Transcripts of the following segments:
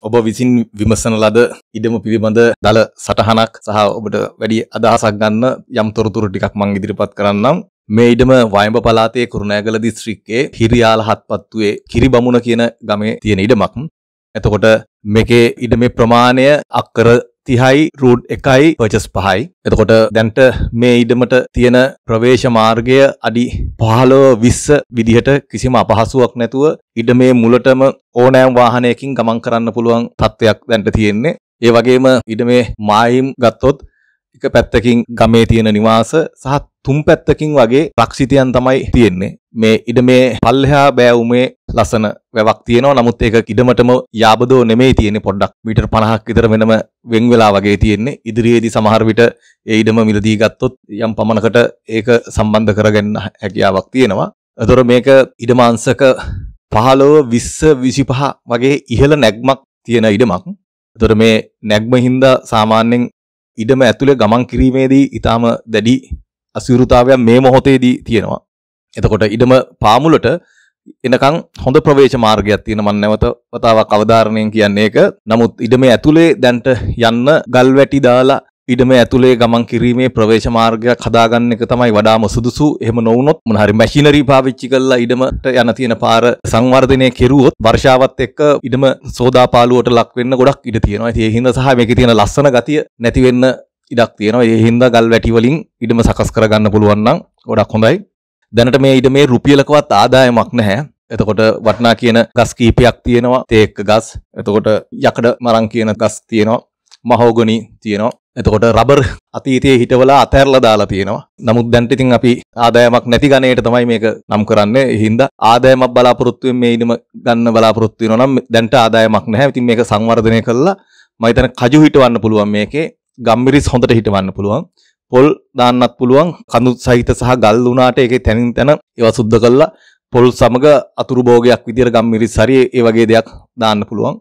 ඔබ විසින් විමසන ලද ඉඩම පිළිබඳ දළ සටහනක් සහ ඔබට වැඩි අදහසක් ගන්න යම් තොරතුරු ටිකක් මං ඉදිරිපත් කරන්නම් මේ ඉඩම වයඹ පළාතේ කුරුණෑගල දිස්ත්‍රික්කයේ හිරියාල හත්පත්තුවේ කිරිබමුණ කියන ගමේ තියෙන ඉඩමක්. එතකොට මේකේ ඉඩමේ ප්‍රමාණය අක්කර තිහයි රූඩ් එකයි පර්චස් පහයි එතකොට දැන්ට මේ ඉඩමට තියෙන ප්‍රවේශ මාර්ගය අඩි පහලෝ විස්ස විදිහට කිසිම අපහසුවක් නැතුව ඉඩ මේ මුලටම ඕනෑම් වාහනයකින් ගමන් කරන්න පුළුවන් තත්ත්වයක් දැන්ට තියෙන්නේ ඒ වගේම ඉඩ මේ මායිම් ගත්තොත් එක පැත්තකින් ගමේ තියෙන නිවාස සහ තුන් පැත්තකින් වගේ රක්ෂිතයන් තමයි තියෙන්නේ. මේ ඉඩමේ පල්ලෙහා බෑවුමේ ලස්සන වැවක් තියෙනවා. නමුත් ඒක ඉඩමටම යාබදෝ නෙමෙයි තියෙන්නේ පොඩ්ඩක් මීටර් 50ක් විතර වෙනම වෙන් වෙලා වගේ තියෙන්නේ. ඉදිරියේදී සමහර විට ඒ ඉඩම මිලදී ගත්තොත් යම් පමණකට ඒක සම්බන්ධ කරගන්න හැකියාවක් තියෙනවා. එතකොට මේක ඉඩමාංශක 15 20 25 වගේ ඉහළ නැග්මක් තියෙන ඉඩමක්. එතකොට මේ නැග්ම හින්දා සාමාන්‍යයෙන් ඉඩම ඇතුලේ ගමන් කිරීමේදී ඊටාම දැඩි අසීරුතාවයක් මේ මොහොතේදී තියෙනවා. එතකොට ඉඩම පාමුලට එනකන් හොඳ ප්‍රවේශ මාර්ගයක් තියෙන මම නැවත වතාවක් අවධාරණයෙන් කියන්නේ ඒක. නමුත් ඉඩමේ ඇතුලේ දැන්ට යන්න ගල් වැටි දාලා ඉඩම ඇතුලේ ගමන් කිරීමේ ප්‍රවේශ මාර්ගයක් හදාගන්න එක තමයි වඩාම සුදුසු. එහෙම නොවුනොත් මොන හරි මැෂිනරි පාවිච්චි කරලා ඉඩමට යන තියෙන පාර සංවර්ධනය කෙරුවොත් වර්ෂාවත් එක්ක ඉඩම සෝදාපාලුවට ලක් වෙන්න ගොඩක් ඉඩ තියෙනවා. ඉතින් ඒ හින්දා සහ මේකේ තියෙන ලස්සන ගතිය නැති වෙන්න ඉඩක් තියෙනවා. ඒ හින්දා ගල් වැටි වලින් ඉඩම සකස් කරගන්න පුළුවන් නම් ගොඩක් හොඳයි. දැනට මේ ඉඩමේ රුපියලකවත් ආදායමක් නැහැ. එතකොට වටනා කියන ගස් කීපයක් තියෙනවා. තේක්ක ගස්. එතකොට යකඩ මරන් කියන ගස් තියෙනවා. මහෝගනි තියෙනවා. එතකොට රබර් අතීතයේ හිටවලා අතහැරලා දාලා තියෙනවා. නමුත් දැන් ඉතින් අපි ආදායමක් නැති ගණයට තමයි මේක නම් කරන්නේ. ඒ හින්දා ආදායමක් බලාපොරොත්තුෙන් මේ ඉඩම ගන්න බලාපොරොත්තු වෙනවා නම් දැන්ට ආදායමක් නැහැ. ඉතින් මේක සංවර්ධනය කළා මම හිතන්නේ කජු හිටවන්න පුළුවන් මේකේ. ගම්බිරිස් හොඳට හිටවන්න පුළුවන්. පොල් දාන්නත් පුළුවන්. කඳු සහිත සහ ගල් වුණාට ඒකේ තැනින් තැන ඒවා සුද්ධ කරලා පොල් සමග අතුරු භෝගයක් විදියට ගම්බිරිස් හරි ඒ වගේ දෙයක් දාන්න පුළුවන්.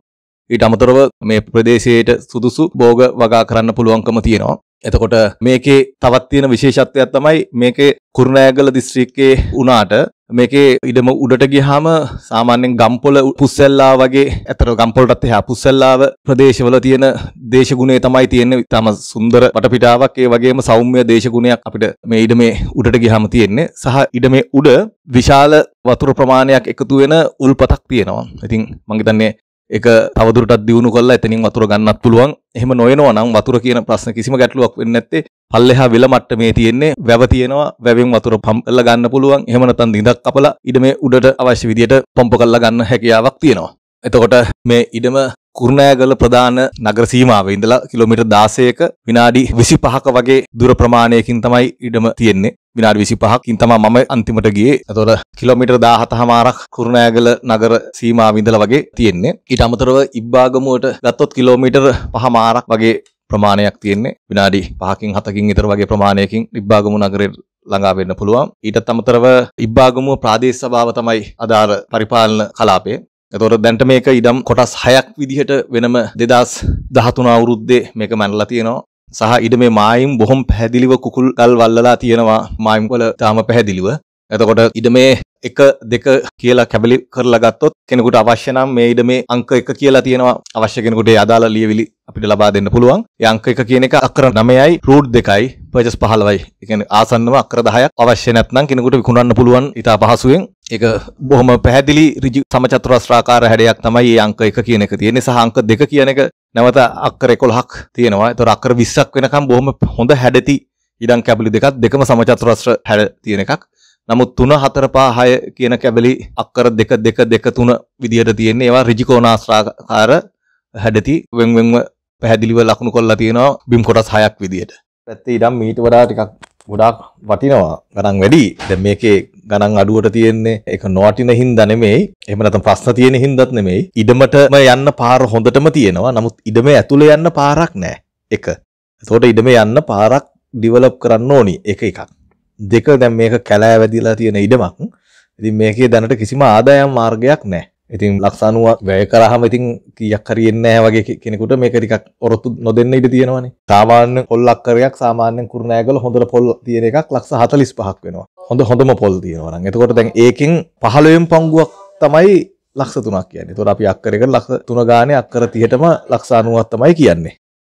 ඊට අමතරව මේ ප්‍රදේශයට සුදුසු භෝග වගා කරන්න පුළුවන්කම තියෙනවා. එතකොට මේකේ තවත් තියෙන විශේෂත්වයක් තමයි මේකේ කුරුණෑගල දිස්ත්‍රික්කයේ වුණාට මේකේ ඉඩම උඩට ගියාම සාමාන්‍යයෙන් ගම්පොළ පුස්සෙල්ලා වගේ අතර ගම්පොළටත් එහා පුස්සෙල්ලාව ප්‍රදේශවල තියෙන දේශගුණය තමයි තියෙන්නේ. ඊටම සුන්දර වටපිටාවක් ඒ වගේම සෞම්‍ය දේශගුණයක් අපිට මේ ඉඩමේ උඩට ගියාම තියෙන්නේ. සහ ඉඩමේ උඩ විශාල වතුර ප්‍රමාණයක් එකතු වෙන උල්පතක් තියෙනවා. ඉතින් මම හිතන්නේ ඒක තවදුරටත් දියුණු කරලා එතනින් වතුර ගන්නත් පුළුවන්. එහෙම නොයනවා නම් වතුර කියන ප්‍රශ්න කිසිම ගැටලුවක් වෙන්නේ නැත්තේ. පල්ලෙහා වෙල මට්ටමේ තියෙන්නේ වැව තියෙනවා. වැවෙන් වතුර පම්ප් කරලා ගන්න පුළුවන්. එහෙම නැත්නම් දිඳක් කපලා ඉඩමේ උඩට අවශ්‍ය විදියට පම්ප කරලා ගන්න හැකියාවක් තියෙනවා. එතකොට මේ ඉඩම කුරුණෑගල ප්‍රධාන නගර සීමාවේ ඉඳලා කිලෝමීටර් 16ක විනාඩි 25ක වගේ දුර ප්‍රමාණයකින් තමයි ඉඩම තියෙන්නේ. විනාඩි 25කින් තමයි මම අන්තිමට ගියේ. එතකොට කිලෝමීටර් 17මාරක් කුරුණෑගල නගර සීමාව ඉඳලා වගේ තියෙන්නේ. ඊට අමතරව ඉබ්බාගමුවට ගත්තොත් කිලෝමීටර් 5මාරක් වගේ ප්‍රමාණයක් තියෙන්නේ. විනාඩි 5කින් 7කින් විතර වගේ ප්‍රමාණයකින් ඉබ්බාගමු නගරේ ළඟා වෙන්න පුළුවන්. ඊටත් අමතරව ඉබ්බාගමුව ප්‍රාදේශ සභාව තමයි අදාළ පරිපාලන කලාපය. එතකොට දැන්ට මේක ඉඩම් කොටස් 6ක් විදිහට වෙනම 2013 අවුරුද්දේ මේක මැනලා තියෙනවා. සහ ඉඩමේ මායිම් බොහොම පැහැදිලිව කුකුල් ගල් වල්ලලා තියෙනවා මායිම් වල තාම පැහැදිලිව. එතකොට ඉඩමේ එක දෙක කියලා කැබලි කරලා ගත්තොත් කෙනෙකුට අවශ්‍ය නම් මේ ඉඩමේ අංක එක කියලා තියෙනවා අවශ්‍ය කෙනෙකුට ඒ අදාළ ලියවිලි අපිට ලබා දෙන්න පුළුවන්. ඒ අංක එක කියන එක අක්කර 9යි root 2යි purchase 15යි. ඒ කියන්නේ ආසන්නව අක්කර 10ක් අවශ්‍ය නැත්නම් කෙනෙකුට විකුණන්න පුළුවන් ඊට පහසුවෙන්. ඒක බොහොම පැහැදිලි ඍජු සමචතුරස්‍රාකාර හැඩයක් තමයි මේ අංක එක කියන එක තියෙන්නේ. සහ අංක දෙක කියන එක නැවත අක්කර 11ක් තියෙනවා. ඒතර අක්කර 20ක් වෙනකම් බොහොම හොඳ හැඩති ඉඩම් කැබලි දෙකක් දෙකම සමචතුරස්‍ර හැඩ තියෙන එකක්. නමුත් 3 4 5 6 කියන කැබලි අක්කර 2 2 2 3 විදියට තියෙන්නේ. ඒවා ඍජුකෝණාශ්‍රාකාර හැඩති වෙන් වෙන්ව පැහැදිලිව ලකුණු කොල්ලා තියෙනවා බිම් කොටස් 6ක් විදියට. පැත්තේ ඉඩම් මීට වඩා ටිකක් ගොඩාක් වටිනවා ගණන් වැඩි. දැන් මේකේ ගණන් අඩුවට තියෙන්නේ ඒක නොවටින හින්දා නෙමෙයි. එහෙම නැත්නම් ප්‍රශ්න තියෙන හින්දාත් නෙමෙයි. ඉඩමටම යන්න පාර හොඳටම තියෙනවා. නමුත් ඉඩමේ ඇතුලේ යන්න පාරක් නැහැ. එක. එතකොට ඉඩමේ යන්න පාරක් ඩිවලොප් කරන්න ඕනි. ඒක එකක්. දෙක දැන් මේක කැලෑ වැදිලා තියෙන ඉඩමක්. ඉතින් මේකේ දැනට කිසිම ආදායම් මාර්ගයක් නැහැ. ඉතින් ලක්සානුවක් වැය කරහම ඉතින් කියක් කරයෙන්න වගේ කෙනෙකුට මේක ටිකක් ඔරොත්තු නොදන්න ඉඩ තියෙනවනේ සාමාන්‍ය පොල්ලක්කරයක් සාමාන්‍යෙන් කුරුණෑගල හොඳට පොල් තියෙන එකක් ලක්ස හතලිස් පහක් වෙනවා හොඳ හොඳම පොල් තියෙනවන එතකොට දැන් ඒකින් පහලොයම් පංගුවක් තමයි ලක්ස තුනක් කියන්නේ තොර අපි අක්කරක ලක්ස තුන ගානය අක්කර තියටම ලක්සානුවත් තමයි කියන්නේ